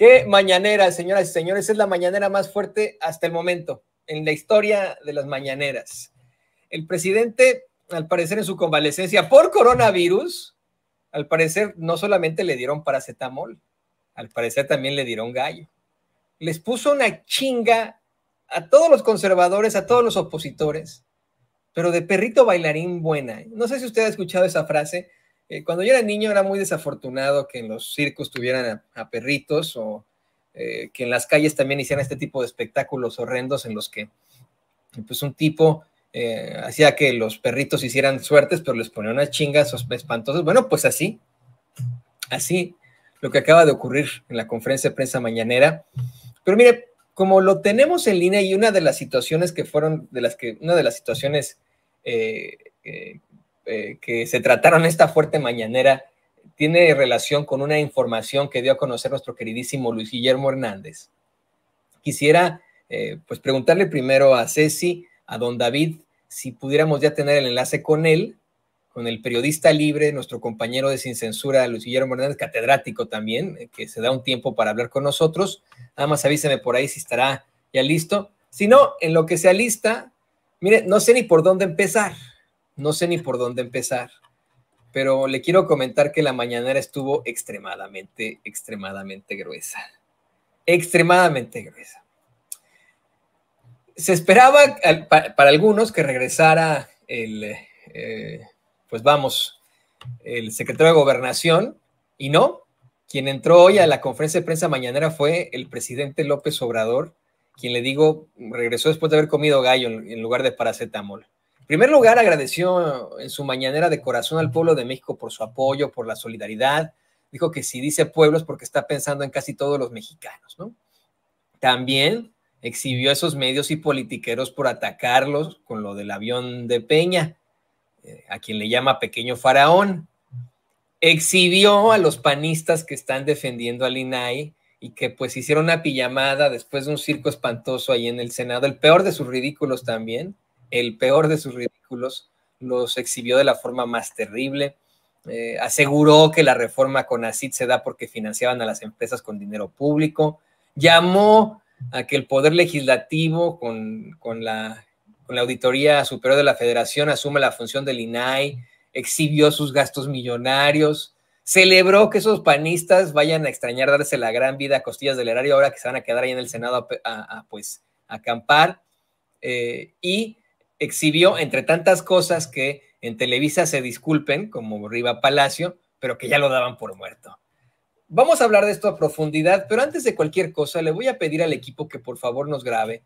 Que mañanera, señoras y señores, es la mañanera más fuerte hasta el momento en la historia de las mañaneras. El presidente, al parecer en su convalecencia por coronavirus, al parecer no solamente le dieron paracetamol, al parecer también le dieron gallo. Les puso una chinga a todos los conservadores, a todos los opositores, pero de perrito bailarín buena. ¿eh? No sé si usted ha escuchado esa frase, eh, cuando yo era niño era muy desafortunado que en los circos tuvieran a, perritos o eh, que en las calles también hicieran este tipo de espectáculos horrendos en los que pues un tipo eh, hacía que los perritos hicieran suertes, pero les ponía unas chingas espantosas. Bueno, pues así, así lo que acaba de ocurrir en la conferencia de prensa mañanera. Pero mire, como lo tenemos en línea y una de las situaciones que fueron, de las que, una de las situaciones eh, que se trataron esta fuerte mañanera tiene relación con una información que dio a conocer nuestro queridísimo Luis Guillermo Hernández. Quisiera eh, pues preguntarle primero a Ceci, a don David, si pudiéramos ya tener el enlace con él, con el periodista libre, nuestro compañero de Sin Censura, Luis Guillermo Hernández, catedrático también, eh, que se da un tiempo para hablar con nosotros. Nada más avíseme por ahí si estará ya listo. Si no, en lo que sea lista, mire, no sé ni por dónde empezar no sé ni por dónde empezar, pero le quiero comentar que la mañanera estuvo extremadamente, extremadamente gruesa. Extremadamente gruesa. Se esperaba para, algunos que regresara el, eh, pues vamos, el secretario de gobernación, y no, quien entró hoy a la conferencia de prensa mañanera fue el presidente López Obrador, quien le digo, regresó después de haber comido gallo en lugar de paracetamol primer lugar, agradeció en su mañanera de corazón al pueblo de México por su apoyo, por la solidaridad. Dijo que si dice pueblos porque está pensando en casi todos los mexicanos, ¿no? También exhibió a esos medios y politiqueros por atacarlos con lo del avión de Peña, eh, a quien le llama pequeño faraón. Exhibió a los panistas que están defendiendo al INAI y que pues hicieron una pijamada después de un circo espantoso ahí en el Senado, el peor de sus ridículos también el peor de sus ridículos, los exhibió de la forma más terrible. Eh, aseguró que la reforma con ACID se da porque financiaban a las empresas con dinero público. Llamó a que el Poder Legislativo, con, la, la Auditoría Superior de la Federación, asuma la función del INAI, exhibió sus gastos millonarios, celebró que esos panistas vayan a extrañar darse la gran vida a costillas del erario ahora que se van a quedar ahí en el Senado a, pues, acampar. Eh, y exhibió, entre tantas cosas, que en Televisa se disculpen, como Riva Palacio, pero que ya lo daban por muerto. Vamos a hablar de esto a profundidad, pero antes de cualquier cosa, le voy a pedir al equipo que por favor nos grabe